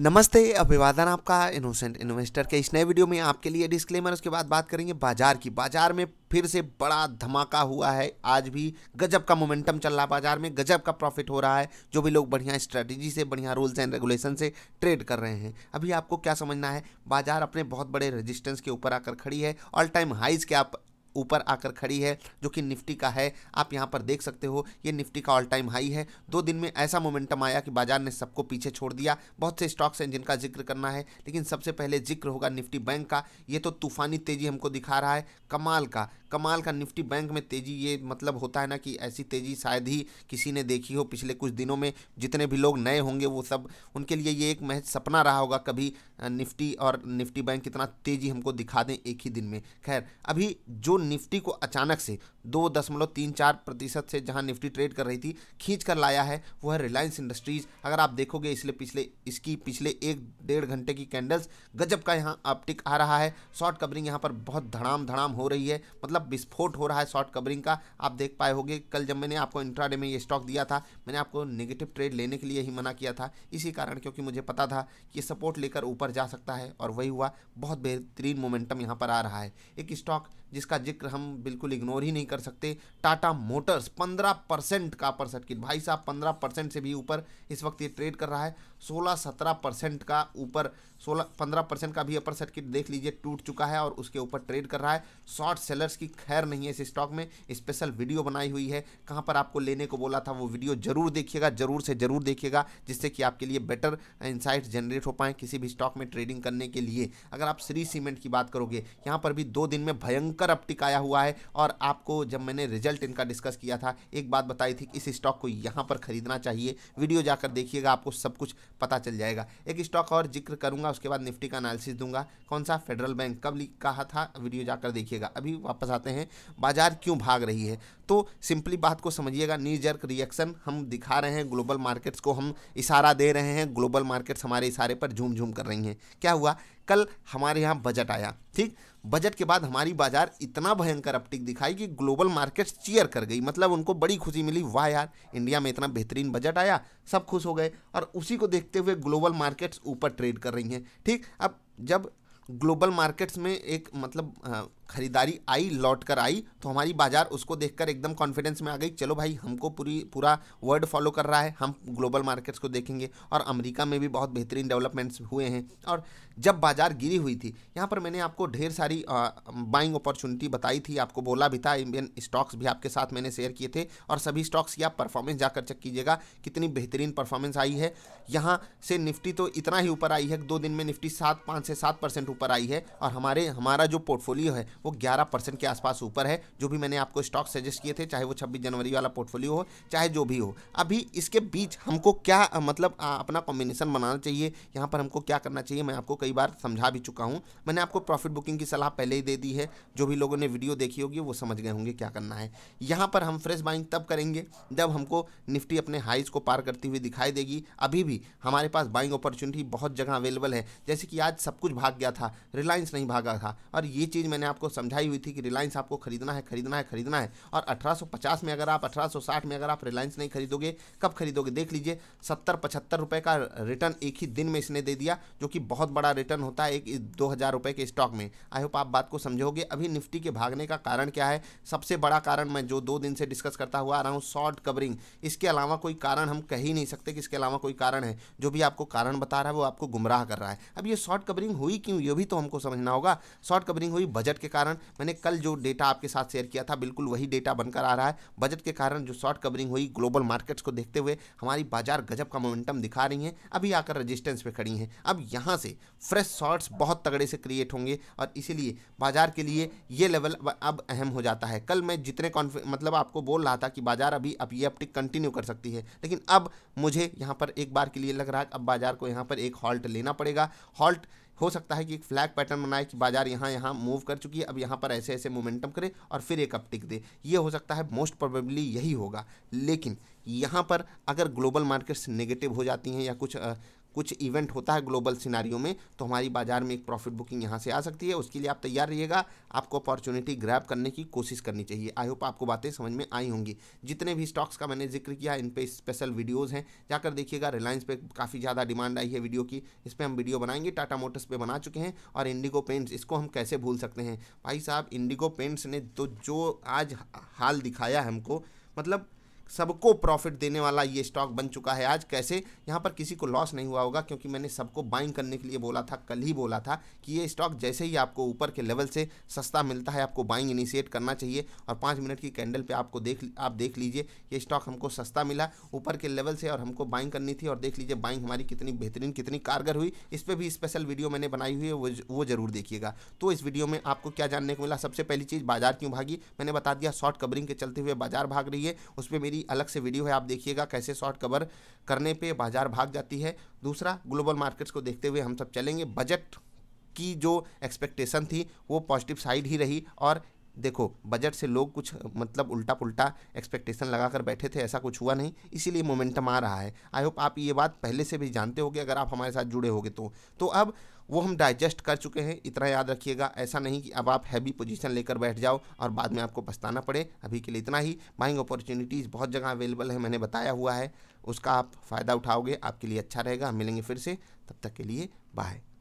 नमस्ते अभिवादन आपका इनोसेंट इन्वेस्टर के इस नए वीडियो में आपके लिए डिस्क्लेमर उसके बाद बात करेंगे बाजार की बाजार में फिर से बड़ा धमाका हुआ है आज भी गजब का मोमेंटम चल रहा है बाजार में गजब का प्रॉफिट हो रहा है जो भी लोग बढ़िया स्ट्रेटजी से बढ़िया रूल्स एंड रेगुलेशन से ट्रेड कर रहे हैं अभी आपको क्या समझना है बाजार अपने बहुत बड़े रजिस्टेंस के ऊपर आकर खड़ी है ऑल टाइम हाइज के आप ऊपर आकर खड़ी है जो कि निफ्टी का है आप यहाँ पर देख सकते हो ये निफ्टी का ऑल टाइम हाई है दो दिन में ऐसा मोमेंटम आया कि बाजार ने सबको पीछे छोड़ दिया बहुत से स्टॉक्स हैं जिनका जिक्र करना है लेकिन सबसे पहले जिक्र होगा निफ्टी बैंक का ये तो तूफानी तेजी हमको दिखा रहा है कमाल का कमाल का निफ्टी बैंक में तेजी ये मतलब होता है ना कि ऐसी तेजी शायद ही किसी ने देखी हो पिछले कुछ दिनों में जितने भी लोग नए होंगे वो सब उनके लिए ये एक महज सपना रहा होगा कभी निफ्टी और निफ्टी बैंक कितना तेजी हमको दिखा दें एक ही दिन में खैर अभी जो निफ्टी को अचानक से दो दशमलव तीन चार प्रतिशत से जहां निफ्टी ट्रेड कर रही थी खींच कर लाया है वह रिलायंस इंडस्ट्रीज अगर आप देखोगे इसलिए पिछले इसकी पिछले एक डेढ़ घंटे की कैंडल्स गजब का यहाँ ऑप्टिक आ रहा है शॉर्ट कवरिंग यहाँ पर बहुत धड़ाम धड़ाम हो रही है मतलब विस्फोट हो रहा है शॉर्ट कवरिंग का आप देख पाए होगे कल जब मैंने आपको इंट्राडे में ये स्टॉक दिया था मैंने आपको नेगेटिव ट्रेड लेने के लिए ही मना किया था इसी कारण क्योंकि मुझे पता था कि सपोर्ट लेकर ऊपर जा सकता है और वही हुआ बहुत बेहतरीन मोमेंटम यहाँ पर आ रहा है एक स्टॉक जिसका जिक्र जिक्र हम बिल्कुल इग्नोर ही नहीं कर सकते टाटा मोटर्स पंद्रह परसेंट का पर सर्किट भाई साहब पंद्रह परसेंट से भी ऊपर इस वक्त ये ट्रेड कर रहा है सोलह सत्रह परसेंट का ऊपर सोलह पंद्रह परसेंट का भी अपर सर्किट देख लीजिए टूट चुका है और उसके ऊपर ट्रेड कर रहा है शॉर्ट सेलर्स की खैर नहीं है इस स्टॉक में स्पेशल वीडियो बनाई हुई है कहाँ पर आपको लेने को बोला था वो वीडियो जरूर देखिएगा जरूर से जरूर देखिएगा जिससे कि आपके लिए बेटर इंसाइट जनरेट हो पाएँ किसी भी स्टॉक में ट्रेडिंग करने के लिए अगर आप श्री सीमेंट की बात करोगे यहाँ पर भी दो दिन में भयंकर अपटिक आया हुआ है और आपको जब मैंने रिजल्ट इनका डिस्कस किया था एक बात बताई थी कि इस स्टॉक को यहाँ पर खरीदना चाहिए वीडियो जाकर देखिएगा आपको सब कुछ पता चल जाएगा एक स्टॉक और जिक्र करूंगा उसके बाद निफ्टी का एनालिसिस दूंगा कौन सा फेडरल बैंक कब कहा था वीडियो जाकर देखिएगा अभी वापस आते हैं बाजार क्यों भाग रही है तो सिंपली बात को समझिएगा नी जर्क रिएक्शन हम दिखा रहे हैं ग्लोबल मार्केट्स को हम इशारा दे रहे हैं ग्लोबल मार्केट्स हमारे इशारे पर झूम झूम कर रही हैं क्या हुआ कल हमारे यहाँ बजट आया ठीक बजट के बाद हमारी बाजार इतना भयंकर अपटिक दिखाई कि ग्लोबल मार्केट्स चीयर कर गई मतलब उनको बड़ी खुशी मिली वाह यार इंडिया में इतना बेहतरीन बजट आया सब खुश हो गए और उसी को देखते हुए ग्लोबल मार्केट्स ऊपर ट्रेड कर रही हैं ठीक अब जब ग्लोबल मार्केट्स में एक मतलब हाँ, खरीदारी आई लौट कर आई तो हमारी बाजार उसको देखकर एकदम कॉन्फिडेंस में आ गई चलो भाई हमको पूरी पूरा वर्ल्ड फॉलो कर रहा है हम ग्लोबल मार्केट्स को देखेंगे और अमेरिका में भी बहुत बेहतरीन डेवलपमेंट्स हुए हैं और जब बाजार गिरी हुई थी यहाँ पर मैंने आपको ढेर सारी बाइंग अपॉर्चुनिटी बताई थी आपको बोला भी था इंडियन स्टॉक्स भी आपके साथ मैंने शेयर किए थे और सभी स्टॉक्स की आप परफॉर्मेंस जाकर चेक कीजिएगा कितनी बेहतरीन परफॉर्मेंस आई है यहाँ से निफ्टी तो इतना ही ऊपर आई है दो दिन में निफ्टी सात पाँच से सात परसेंट ऊपर आई है और हमारे हमारा जो पोर्टफोलियो है वो ग्यारह परसेंट के आसपास ऊपर है जो भी मैंने आपको स्टॉक सजेस्ट किए थे चाहे वो छब्बीस जनवरी वाला पोर्टफोलियो हो चाहे जो भी हो अभी इसके बीच हमको क्या मतलब अपना कॉम्बिनेशन बनाना चाहिए यहाँ पर हमको क्या करना चाहिए मैं आपको कई बार समझा भी चुका हूँ मैंने आपको प्रॉफिट बुकिंग की सलाह पहले ही दे दी है जो भी लोगों ने वीडियो देखी होगी वो समझ गए होंगे क्या करना है यहाँ पर हम फ्रेश बाइंग तब करेंगे जब हमको निफ्टी अपने हाइज को पार करती हुई दिखाई देगी अभी भी हमारे पास बाइंग अपॉर्चुनिटी बहुत जगह अवेलेबल है जैसे कि आज सब कुछ भाग गया था रिलायंस नहीं भागा था और ये चीज़ मैंने आपको समझाई हुई थी कि रिलायंस आपको खरीदना है खरीदना है खरीदना है और 1850 में अगर आप 1860 में अगर आप रिलायंस नहीं खरीदोगे कब खरीदोगे देख लीजिए सत्तर पचहत्तर रुपये का रिटर्न एक ही दिन में इसने दे दिया जो कि बहुत बड़ा रिटर्न होता है एक दो हज़ार के स्टॉक में आई होप आप बात को समझोगे अभी निफ्टी के भागने का कारण क्या है सबसे बड़ा कारण मैं जो दो दिन से डिस्कस करता हुआ आ रहा हूँ शॉर्ट कवरिंग इसके अलावा कोई कारण हम कह ही नहीं सकते कि इसके अलावा कोई कारण है जो भी आपको कारण बता रहा है वो आपको गुमराह कर रहा है अब ये शॉर्ट कवरिंग हुई क्यों ये भी तो हमको समझना होगा शॉर्ट कवरिंग हुई बजट के कारण कारण मैंने कल जो डेटा आपके साथ शेयर किया था बिल्कुल वही डेटा बनकर आ रहा है बजट के कारण जो शॉर्ट कवरिंग हुई ग्लोबल मार्केट्स को देखते हुए हमारी बाजार गजब का मोमेंटम दिखा रही हैं अभी आकर रजिस्टेंस पर खड़ी हैं अब यहाँ से फ्रेश शॉर्ट्स बहुत तगड़े से क्रिएट होंगे और इसीलिए बाजार के लिए ये लेवल अब अहम हो जाता है कल मैं जितने मतलब आपको बोल रहा था कि बाजार अभी अब ये अपटिक कंटिन्यू कर सकती है लेकिन अब मुझे यहाँ पर एक बार के लिए लग रहा है अब बाजार को यहाँ पर एक हॉल्ट लेना पड़ेगा हॉल्ट हो सकता है कि एक फ्लैग पैटर्न बनाए कि बाजार यहाँ यहाँ मूव कर चुकी है अब यहाँ पर ऐसे ऐसे मोमेंटम करे और फिर एक अपटिक दे ये हो सकता है मोस्ट प्रोबेबली यही होगा लेकिन यहाँ पर अगर ग्लोबल मार्केट्स नेगेटिव हो जाती हैं या कुछ कुछ इवेंट होता है ग्लोबल सिनारियों में तो हमारी बाज़ार में एक प्रॉफिट बुकिंग यहाँ से आ सकती है उसके लिए आप तैयार रहिएगा आपको अपॉर्चुनिटी ग्रैप करने की कोशिश करनी चाहिए आई होप आपको बातें समझ में आई होंगी जितने भी स्टॉक्स का मैंने जिक्र किया इन पर स्पेशल वीडियोज़ हैं जाकर देखिएगा रिलायंस पर काफ़ी ज़्यादा डिमांड आई है वीडियो की इस पर हम वीडियो बनाएंगे टाटा मोटर्स पर बना चुके हैं और इंडिगो पेंट्स इसको हम कैसे भूल सकते हैं भाई साहब इंडिगो पेंट्स ने तो जो आज हाल दिखाया हमको मतलब सबको प्रॉफिट देने वाला ये स्टॉक बन चुका है आज कैसे यहाँ पर किसी को लॉस नहीं हुआ होगा क्योंकि मैंने सबको बाइंग करने के लिए बोला था कल ही बोला था कि ये स्टॉक जैसे ही आपको ऊपर के लेवल से सस्ता मिलता है आपको बाइंग इनिशिएट करना चाहिए और पाँच मिनट की कैंडल पर आपको देख आप देख लीजिए ये स्टॉक हमको सस्ता मिला ऊपर के लेवल से और हमको बाइंग करनी थी और देख लीजिए बाइंग हमारी कितनी बेहतरीन कितनी कारगर हुई इस पर भी स्पेशल वीडियो मैंने बनाई हुई है वो वो ज़रूर देखिएगा तो इस वीडियो में आपको क्या जानने को मिला सबसे पहली चीज़ बाजार क्यों भागी मैंने बता दिया शॉर्ट कवरिंग के चलते हुए बाजार भाग रही है उस पर मेरी इसकी अलग से वीडियो है आप देखिएगा कैसे शॉर्ट कवर करने पे बाजार भाग जाती है दूसरा ग्लोबल मार्केट्स को देखते हुए हम सब चलेंगे बजट की जो एक्सपेक्टेशन थी वो पॉजिटिव साइड ही रही और देखो बजट से लोग कुछ मतलब उल्टा पुल्टा एक्सपेक्टेशन लगाकर बैठे थे ऐसा कुछ हुआ नहीं इसीलिए मोमेंटम आ रहा है आई होप आप ये बात पहले से भी जानते होगे अगर आप हमारे साथ जुड़े होगे तो तो अब वो हम डाइजेस्ट कर चुके हैं इतना याद रखिएगा ऐसा नहीं कि अब आप हैवी पोजीशन लेकर बैठ जाओ और बाद में आपको पछताना पड़े अभी के लिए इतना ही बाइंग अपॉर्चुनिटीज़ बहुत जगह अवेलेबल है मैंने बताया हुआ है उसका आप फ़ायदा उठाओगे आपके लिए अच्छा रहेगा मिलेंगे फिर से तब तक के लिए बाय